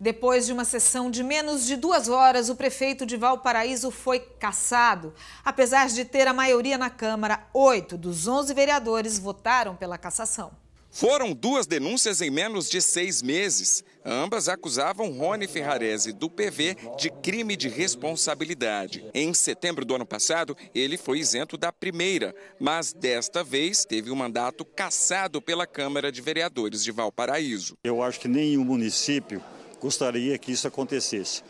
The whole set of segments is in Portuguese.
Depois de uma sessão de menos de duas horas, o prefeito de Valparaíso foi cassado. Apesar de ter a maioria na Câmara, oito dos onze vereadores votaram pela cassação. Foram duas denúncias em menos de seis meses. Ambas acusavam Rony Ferrarese, do PV, de crime de responsabilidade. Em setembro do ano passado, ele foi isento da primeira, mas desta vez teve o um mandato cassado pela Câmara de Vereadores de Valparaíso. Eu acho que nenhum município gostaria que isso acontecesse,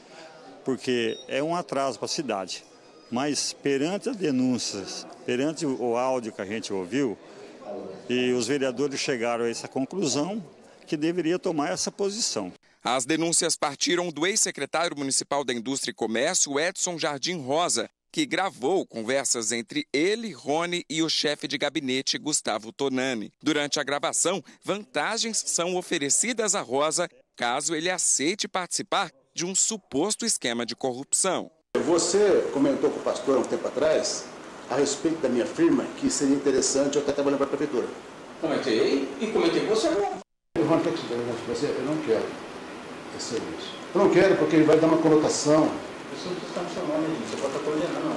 porque é um atraso para a cidade. Mas perante as denúncias, perante o áudio que a gente ouviu, e os vereadores chegaram a essa conclusão que deveria tomar essa posição. As denúncias partiram do ex-secretário municipal da Indústria e Comércio, Edson Jardim Rosa, que gravou conversas entre ele, Rony e o chefe de gabinete, Gustavo Tonani. Durante a gravação, vantagens são oferecidas a Rosa caso ele aceite participar de um suposto esquema de corrupção. Você comentou com o pastor há um tempo atrás a respeito da minha firma que seria interessante eu estar trabalhando para a prefeitura. Comentei e comentei com você agora. Eu que você, eu não quero esse serviço. Eu não quero porque ele vai dar uma conotação. Isso não está funcionando, você pode estar coordenando.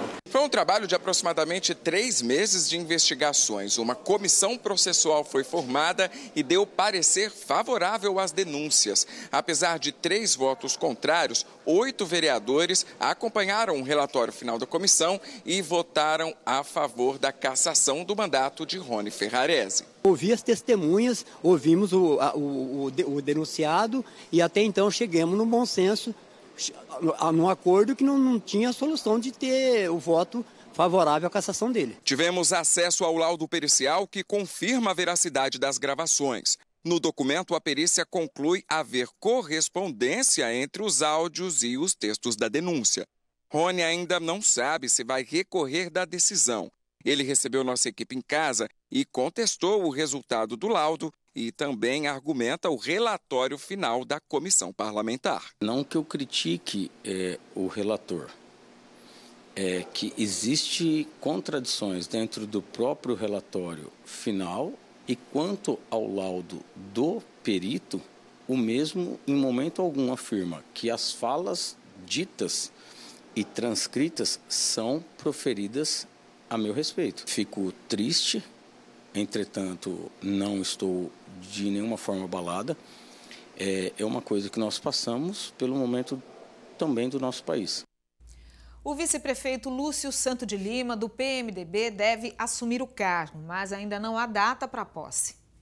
Com um trabalho de aproximadamente três meses de investigações, uma comissão processual foi formada e deu parecer favorável às denúncias. Apesar de três votos contrários, oito vereadores acompanharam o relatório final da comissão e votaram a favor da cassação do mandato de Rony Ferrarese. Ouvi as testemunhas, ouvimos o, o, o, o denunciado e até então chegamos no bom senso num acordo que não, não tinha solução de ter o voto favorável à cassação dele. Tivemos acesso ao laudo pericial que confirma a veracidade das gravações. No documento, a perícia conclui haver correspondência entre os áudios e os textos da denúncia. Rony ainda não sabe se vai recorrer da decisão. Ele recebeu nossa equipe em casa e contestou o resultado do laudo e também argumenta o relatório final da comissão parlamentar. Não que eu critique é, o relator, é que existe contradições dentro do próprio relatório final e quanto ao laudo do perito, o mesmo em momento algum afirma que as falas ditas e transcritas são proferidas a meu respeito. Fico triste entretanto, não estou de nenhuma forma abalada. É, é uma coisa que nós passamos pelo momento também do nosso país. O vice-prefeito Lúcio Santo de Lima, do PMDB, deve assumir o cargo, mas ainda não há data para a posse.